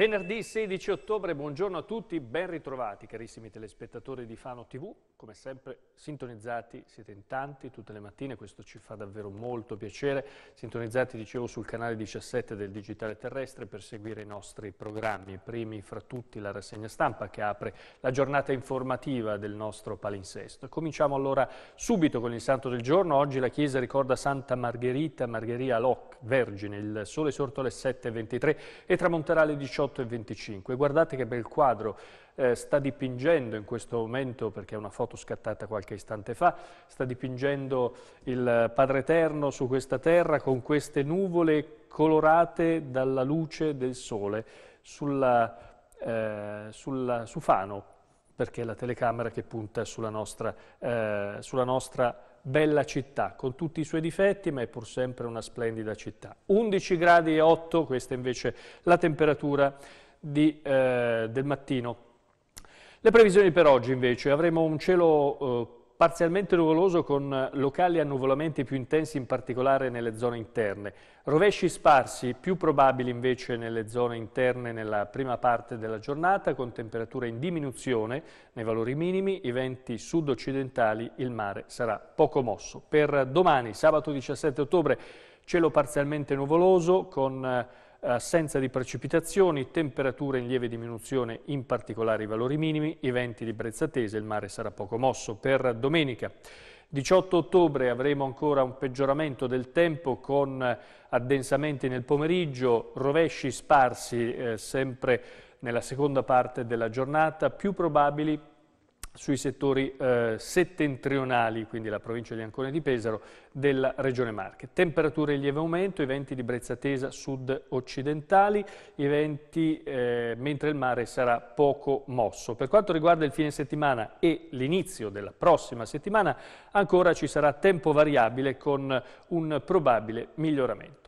Venerdì 16 ottobre, buongiorno a tutti, ben ritrovati carissimi telespettatori di Fano TV, come sempre sintonizzati, siete in tanti tutte le mattine, questo ci fa davvero molto piacere, sintonizzati dicevo sul canale 17 del Digitale Terrestre per seguire i nostri programmi, primi fra tutti la rassegna stampa che apre la giornata informativa del nostro palinsesto. Cominciamo allora subito con il santo del giorno, oggi la Chiesa ricorda Santa Margherita Margherita Locke, Vergine, il sole sorto alle 7.23 e tramonterà alle 18.00 18 e 25. Guardate che bel quadro eh, sta dipingendo in questo momento, perché è una foto scattata qualche istante fa, sta dipingendo il Padre Eterno su questa terra con queste nuvole colorate dalla luce del sole sulla, eh, sulla, su Fano, perché è la telecamera che punta sulla nostra, eh, sulla nostra bella città, con tutti i suoi difetti, ma è pur sempre una splendida città. 11 gradi e 8, questa è invece la temperatura di, eh, del mattino. Le previsioni per oggi invece, avremo un cielo eh, Parzialmente nuvoloso con locali annuvolamenti più intensi in particolare nelle zone interne. Rovesci sparsi, più probabili invece nelle zone interne nella prima parte della giornata con temperature in diminuzione nei valori minimi, i venti sud-occidentali, il mare sarà poco mosso. Per domani, sabato 17 ottobre, cielo parzialmente nuvoloso con eh, assenza eh, di precipitazioni, temperature in lieve diminuzione, in particolare i valori minimi, i venti di brezza tese, il mare sarà poco mosso per domenica. 18 ottobre avremo ancora un peggioramento del tempo con eh, addensamenti nel pomeriggio, rovesci sparsi eh, sempre nella seconda parte della giornata, più probabili sui settori eh, settentrionali, quindi la provincia di Ancona e di Pesaro, della Regione Marche. Temperature in lieve aumento, i venti di brezza tesa sud-occidentali, eh, mentre il mare sarà poco mosso. Per quanto riguarda il fine settimana e l'inizio della prossima settimana, ancora ci sarà tempo variabile con un probabile miglioramento.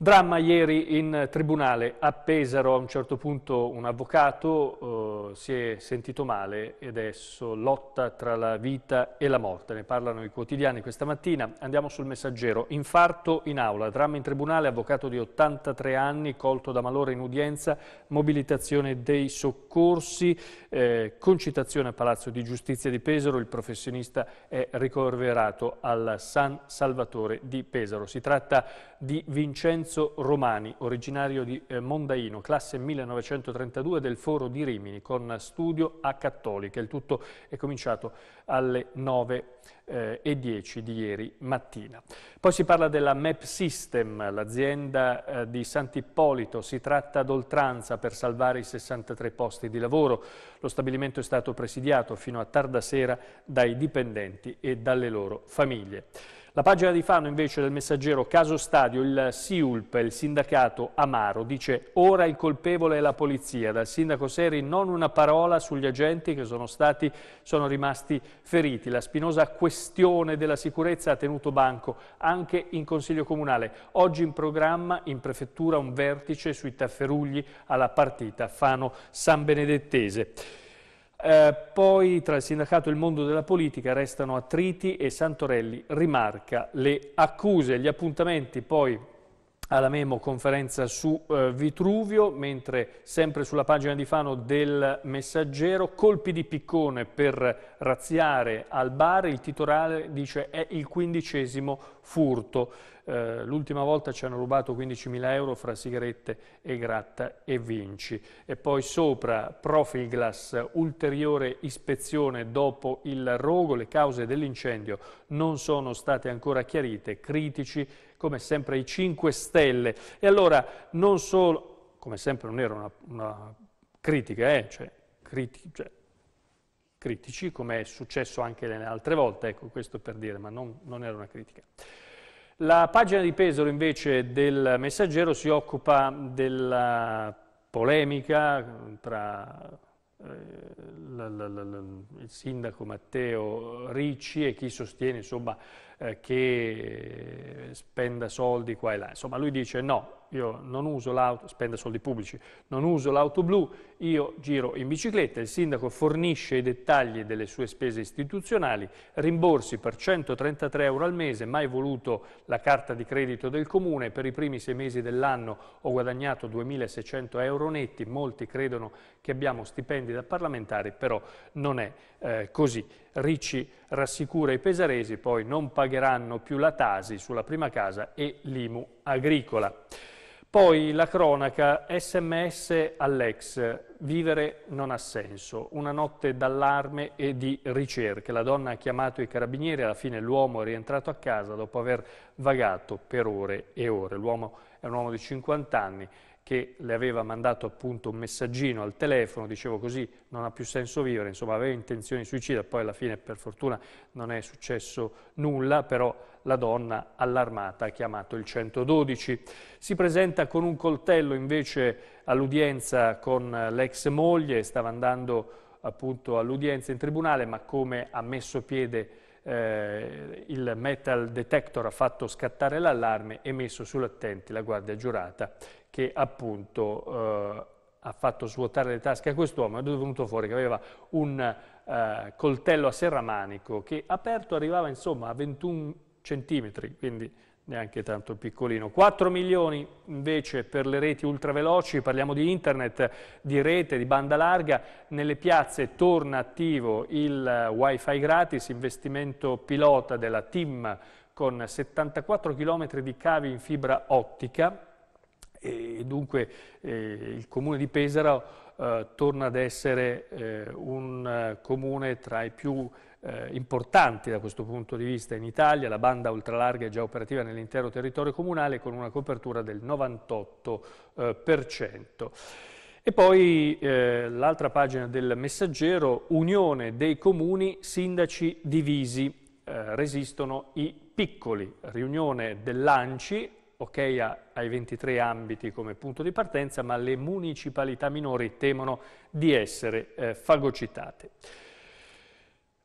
Dramma ieri in tribunale, a Pesaro a un certo punto un avvocato eh, si è sentito male e adesso lotta tra la vita e la morte, ne parlano i quotidiani questa mattina. Andiamo sul messaggero, infarto in aula, dramma in tribunale, avvocato di 83 anni colto da malore in udienza, mobilitazione dei soccorsi, eh, concitazione a Palazzo di Giustizia di Pesaro, il professionista è ricoverato al San Salvatore di Pesaro. Si tratta di Vincenzo Lorenzo Romani, originario di eh, Mondaino, classe 1932 del Foro di Rimini, con studio a Cattolica. Il tutto è cominciato alle 9 eh, e 10 di ieri mattina. Poi si parla della MEP System, l'azienda eh, di Sant'Ippolito, si tratta d'oltranza per salvare i 63 posti di lavoro. Lo stabilimento è stato presidiato fino a tarda sera dai dipendenti e dalle loro famiglie. La pagina di Fano invece del messaggero Caso Stadio, il SIULP, il sindacato Amaro, dice ora il colpevole è la polizia, dal sindaco Seri non una parola sugli agenti che sono, stati, sono rimasti feriti. La spinosa questione della sicurezza ha tenuto banco anche in Consiglio Comunale. Oggi in programma in Prefettura un vertice sui tafferugli alla partita Fano-San Benedettese. Eh, poi tra il sindacato e il mondo della politica restano attriti e Santorelli rimarca le accuse. Gli appuntamenti poi alla Memo conferenza su eh, Vitruvio, mentre sempre sulla pagina di Fano del Messaggero, colpi di piccone per razziare al bar, il titolare dice è il quindicesimo furto. Eh, L'ultima volta ci hanno rubato 15.000 euro fra sigarette e gratta e vinci. E poi sopra Profilglass, ulteriore ispezione dopo il rogo, le cause dell'incendio non sono state ancora chiarite, critici come sempre i 5 Stelle. E allora non solo, come sempre non era una, una critica, eh, cioè, criti, cioè, critici, come è successo anche le altre volte, ecco questo per dire, ma non, non era una critica. La pagina di Pesaro invece del Messaggero si occupa della polemica tra eh, la, la, la, il sindaco Matteo Ricci e chi sostiene insomma, eh, che spenda soldi qua e là. Insomma, lui dice no, io non uso l'auto, spendo soldi pubblici, non uso l'auto blu, io giro in bicicletta, il sindaco fornisce i dettagli delle sue spese istituzionali, rimborsi per 133 euro al mese, mai voluto la carta di credito del comune, per i primi sei mesi dell'anno ho guadagnato 2.600 euro netti, molti credono che abbiamo stipendi da parlamentari, però non è eh, così. Ricci rassicura i pesaresi, poi non pagheranno più la tasi sulla prima casa e l'IMU agricola. Poi la cronaca sms all'ex, vivere non ha senso, una notte d'allarme e di ricerche. La donna ha chiamato i carabinieri, alla fine l'uomo è rientrato a casa dopo aver vagato per ore e ore. L'uomo è un uomo di 50 anni che le aveva mandato appunto un messaggino al telefono, dicevo così non ha più senso vivere, insomma aveva intenzioni suicida, poi alla fine per fortuna non è successo nulla, però la donna allarmata ha chiamato il 112. Si presenta con un coltello invece all'udienza con l'ex moglie, stava andando appunto all'udienza in tribunale, ma come ha messo piede eh, il metal detector ha fatto scattare l'allarme e messo sull'attenti la guardia giurata che appunto eh, ha fatto svuotare le tasche a quest'uomo, è venuto fuori che aveva un eh, coltello a serramanico che aperto arrivava insomma a 21 centimetri, quindi neanche tanto piccolino. 4 milioni invece per le reti ultraveloci, parliamo di internet, di rete, di banda larga, nelle piazze torna attivo il eh, wifi gratis, investimento pilota della TIM con 74 km di cavi in fibra ottica, e dunque eh, il comune di Pesaro eh, torna ad essere eh, un comune tra i più eh, importanti da questo punto di vista in Italia, la banda ultralarga è già operativa nell'intero territorio comunale con una copertura del 98%. Eh, e poi eh, l'altra pagina del messaggero, Unione dei Comuni, sindaci divisi, resistono i piccoli, riunione dell'ANCI, ok ai 23 ambiti come punto di partenza, ma le municipalità minori temono di essere eh, fagocitate.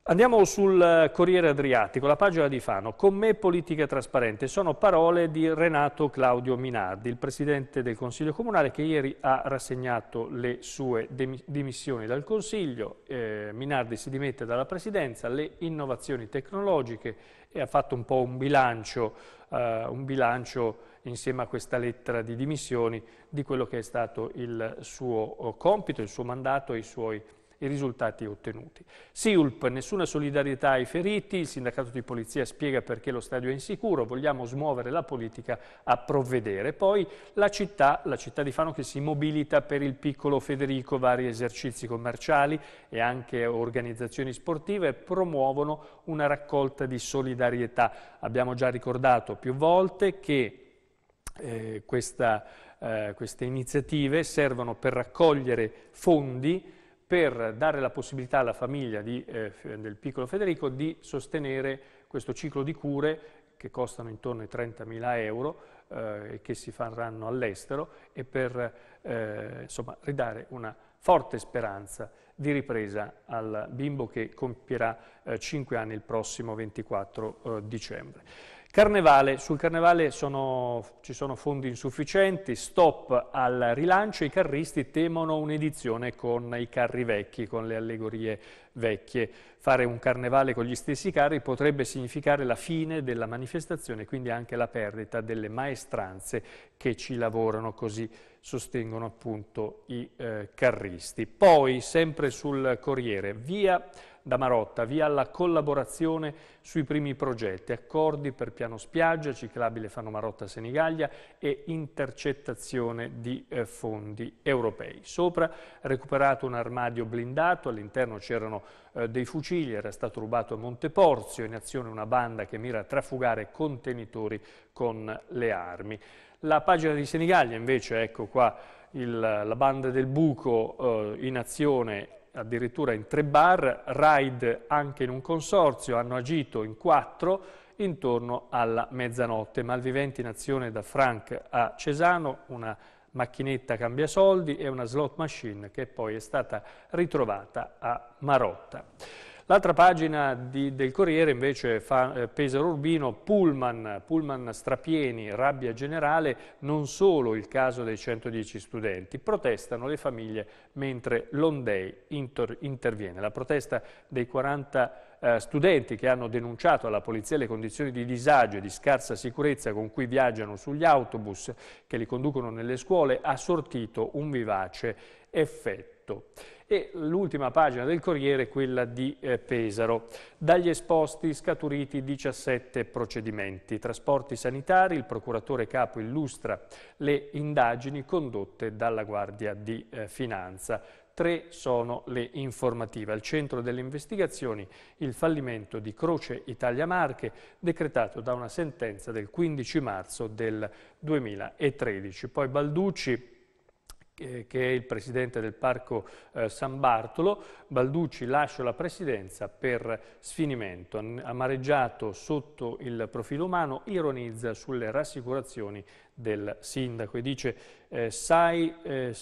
Andiamo sul eh, Corriere Adriatico, la pagina di Fano. Con me politica trasparente. Sono parole di Renato Claudio Minardi, il presidente del Consiglio Comunale che ieri ha rassegnato le sue dimissioni dal Consiglio. Eh, Minardi si dimette dalla presidenza, le innovazioni tecnologiche e ha fatto un po' un bilancio, eh, un bilancio insieme a questa lettera di dimissioni di quello che è stato il suo eh, compito, il suo mandato e i suoi i risultati ottenuti. SIULP, nessuna solidarietà ai feriti, il sindacato di polizia spiega perché lo stadio è insicuro, vogliamo smuovere la politica a provvedere. Poi la città, la città di Fano che si mobilita per il piccolo Federico, vari esercizi commerciali e anche organizzazioni sportive promuovono una raccolta di solidarietà. Abbiamo già ricordato più volte che eh, questa, eh, queste iniziative servono per raccogliere fondi per dare la possibilità alla famiglia di, eh, del piccolo Federico di sostenere questo ciclo di cure che costano intorno ai 30.000 euro eh, e che si faranno all'estero e per eh, insomma, ridare una forte speranza di ripresa al bimbo che compierà 5 eh, anni il prossimo 24 eh, dicembre. Carnevale, sul Carnevale sono, ci sono fondi insufficienti, stop al rilancio, i carristi temono un'edizione con i carri vecchi, con le allegorie vecchie. Fare un carnevale con gli stessi carri potrebbe significare la fine della manifestazione, quindi anche la perdita delle maestranze che ci lavorano così sostengono appunto i eh, carristi. Poi, sempre sul Corriere, via da Marotta, via alla collaborazione sui primi progetti, accordi per piano spiaggia, ciclabile Fano Marotta Senigallia e intercettazione di eh, fondi europei. Sopra recuperato un armadio blindato, all'interno c'erano eh, dei fucili, era stato rubato a Monteporzio, in azione una banda che mira a trafugare contenitori con le armi. La pagina di Senigallia invece, ecco qua, il, la banda del buco eh, in azione addirittura in tre bar, RAID anche in un consorzio, hanno agito in quattro intorno alla mezzanotte. Malviventi in azione da Frank a Cesano, una macchinetta cambia soldi e una slot machine che poi è stata ritrovata a Marotta. L'altra pagina di, del Corriere invece fa eh, Pesaro Urbino, Pullman, Pullman strapieni, rabbia generale, non solo il caso dei 110 studenti, protestano le famiglie mentre l'Ondei interviene. La protesta dei 40 eh, studenti che hanno denunciato alla polizia le condizioni di disagio e di scarsa sicurezza con cui viaggiano sugli autobus che li conducono nelle scuole ha sortito un vivace effetto e l'ultima pagina del Corriere è quella di eh, Pesaro. Dagli esposti scaturiti 17 procedimenti. Trasporti sanitari, il procuratore capo illustra le indagini condotte dalla Guardia di eh, Finanza. Tre sono le informative. Al centro delle investigazioni il fallimento di Croce Italia Marche, decretato da una sentenza del 15 marzo del 2013. Poi Balducci che è il presidente del Parco eh, San Bartolo, Balducci lascia la presidenza per sfinimento. Amareggiato sotto il profilo umano, ironizza sulle rassicurazioni del sindaco e dice eh, sai, eh,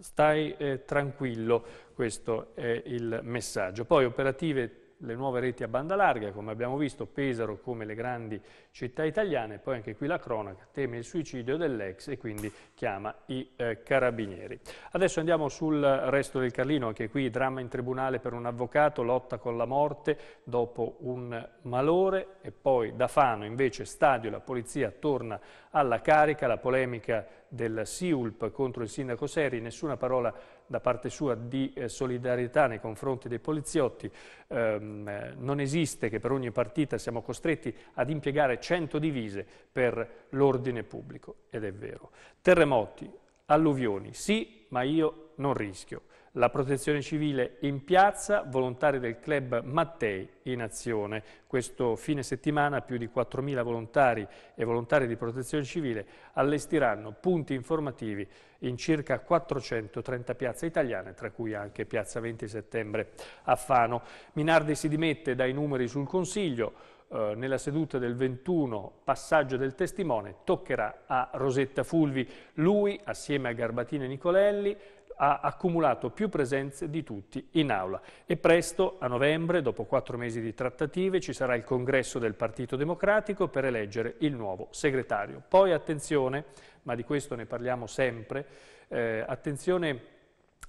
stai eh, tranquillo, questo è il messaggio. Poi operative le nuove reti a banda larga, come abbiamo visto Pesaro come le grandi città italiane, poi anche qui la cronaca teme il suicidio dell'ex e quindi chiama i eh, carabinieri. Adesso andiamo sul resto del Carlino, anche qui dramma in tribunale per un avvocato, lotta con la morte dopo un malore e poi da Fano invece stadio, la polizia torna alla carica, la polemica della SIULP contro il sindaco Seri, nessuna parola da parte sua di eh, solidarietà nei confronti dei poliziotti. Ehm, eh, non esiste che per ogni partita siamo costretti ad impiegare 100 divise per l'ordine pubblico, ed è vero. Terremoti, alluvioni, sì, ma io non rischio. La protezione civile in piazza, volontari del club Mattei in azione. Questo fine settimana più di 4.000 volontari e volontari di protezione civile allestiranno punti informativi in circa 430 piazze italiane, tra cui anche Piazza 20 Settembre a Fano. Minardi si dimette dai numeri sul Consiglio, eh, nella seduta del 21 passaggio del testimone toccherà a Rosetta Fulvi. Lui, assieme a Garbatini e Nicolelli, ha accumulato più presenze di tutti in aula. E presto, a novembre, dopo quattro mesi di trattative, ci sarà il congresso del Partito Democratico per eleggere il nuovo segretario. Poi attenzione, ma di questo ne parliamo sempre, eh, attenzione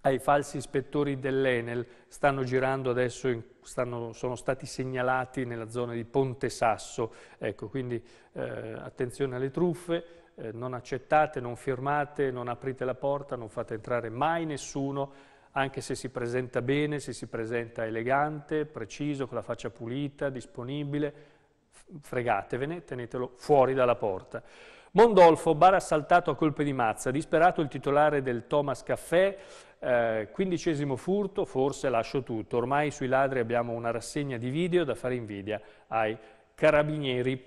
ai falsi ispettori dell'Enel, stanno girando adesso, in, stanno, sono stati segnalati nella zona di Ponte Sasso, ecco, quindi eh, attenzione alle truffe, eh, non accettate, non firmate, non aprite la porta, non fate entrare mai nessuno, anche se si presenta bene, se si presenta elegante, preciso, con la faccia pulita, disponibile, fregatevene, tenetelo fuori dalla porta. Mondolfo, bar assaltato a colpe di mazza, disperato il titolare del Thomas Caffè, eh, quindicesimo furto, forse lascio tutto, ormai sui ladri abbiamo una rassegna di video da fare invidia ai carabinieri.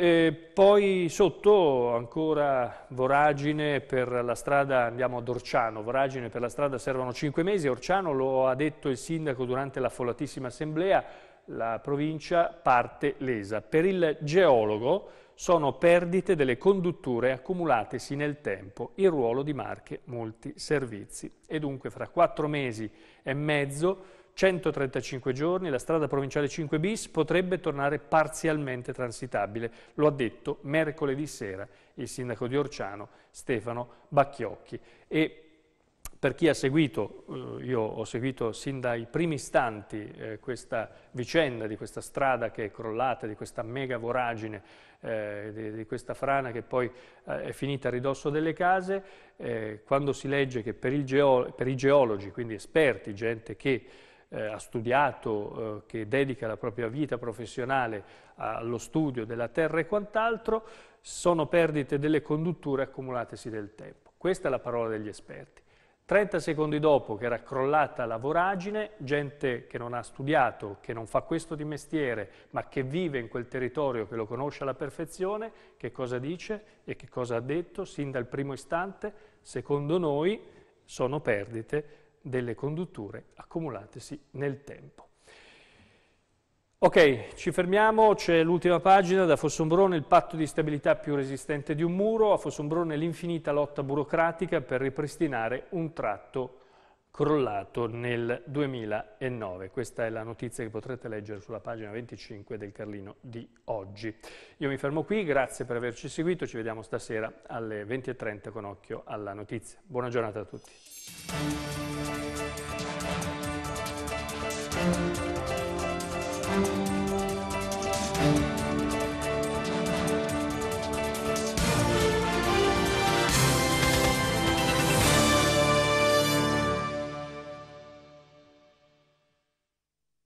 E poi sotto ancora voragine per la strada, andiamo ad Orciano, voragine per la strada servono cinque mesi, Orciano lo ha detto il sindaco durante la follatissima assemblea, la provincia parte lesa. Per il geologo sono perdite delle condutture accumulatesi nel tempo, il ruolo di Marche molti servizi. E dunque fra quattro mesi e mezzo 135 giorni la strada provinciale 5 bis potrebbe tornare parzialmente transitabile, lo ha detto mercoledì sera il sindaco di Orciano Stefano Bacchiocchi. E per chi ha seguito, eh, io ho seguito sin dai primi istanti eh, questa vicenda di questa strada che è crollata, di questa mega voragine, eh, di, di, questa frana che poi eh, è finita a ridosso delle case, eh, quando si legge che per, geolo per i geologi, quindi esperti, gente che eh, ha studiato, eh, che dedica la propria vita professionale allo studio della terra e quant'altro, sono perdite delle condutture accumulatesi del tempo. Questa è la parola degli esperti. 30 secondi dopo che era crollata la voragine, gente che non ha studiato, che non fa questo di mestiere, ma che vive in quel territorio, che lo conosce alla perfezione, che cosa dice e che cosa ha detto sin dal primo istante, secondo noi sono perdite delle condutture accumulatesi nel tempo. Ok, ci fermiamo, c'è l'ultima pagina da Fossombrone, il patto di stabilità più resistente di un muro, a Fossombrone l'infinita lotta burocratica per ripristinare un tratto crollato nel 2009. Questa è la notizia che potrete leggere sulla pagina 25 del Carlino di oggi. Io mi fermo qui, grazie per averci seguito, ci vediamo stasera alle 20.30 con occhio alla notizia. Buona giornata a tutti.